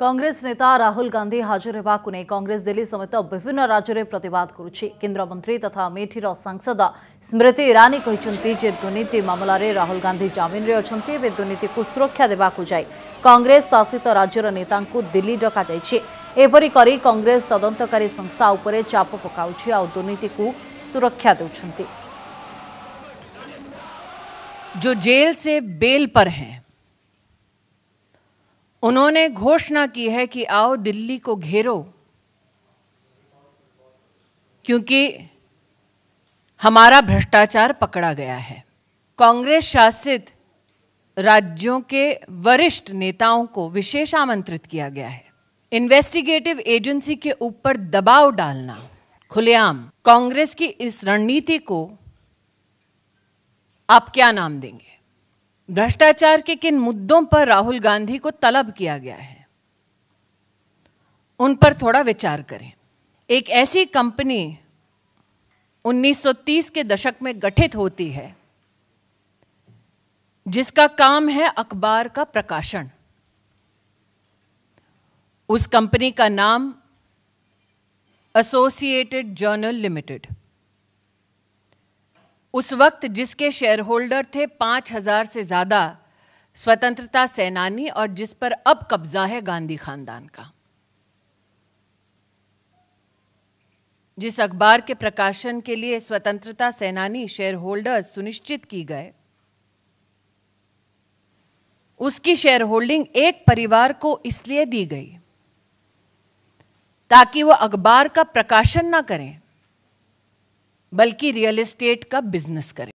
कांग्रेस नेता राहुल गांधी हाजर होने कांग्रेस दिल्ली समेत विभिन्न राज्य में प्रतवाद करमंत्री तथा अमेठीर सांसद स्मृति ईरानी कहते दुर्नीति मामलें राहुल गांधी जमिन में अच्छा एवं दुर्नीति सुरक्षा देवाक जाए कंग्रेस शासित राज्यर नेता दिल्ली डक एपरिकी तदंतकारी संस्था उप पका दुर्नीति सुरक्षा दे जो जेल से बेल पर हैं उन्होंने घोषणा की है कि आओ दिल्ली को घेरो क्योंकि हमारा भ्रष्टाचार पकड़ा गया है कांग्रेस शासित राज्यों के वरिष्ठ नेताओं को विशेष आमंत्रित किया गया है इन्वेस्टिगेटिव एजेंसी के ऊपर दबाव डालना खुलेआम कांग्रेस की इस रणनीति को आप क्या नाम देंगे भ्रष्टाचार के किन मुद्दों पर राहुल गांधी को तलब किया गया है उन पर थोड़ा विचार करें एक ऐसी कंपनी 1930 के दशक में गठित होती है जिसका काम है अखबार का प्रकाशन उस कंपनी का नाम एसोसिएटेड जर्नल लिमिटेड उस वक्त जिसके शेयर होल्डर थे पांच हजार से ज़्यादा स्वतंत्रता सेनानी और जिस पर अब कब्जा है गांधी खानदान का जिस अखबार के प्रकाशन के लिए स्वतंत्रता सेनानी शेयर होल्डर सुनिश्चित की गए उसकी शेयर होल्डिंग एक परिवार को इसलिए दी गई ताकि वह अखबार का प्रकाशन ना करें बल्कि रियल एस्टेट का बिजनेस करें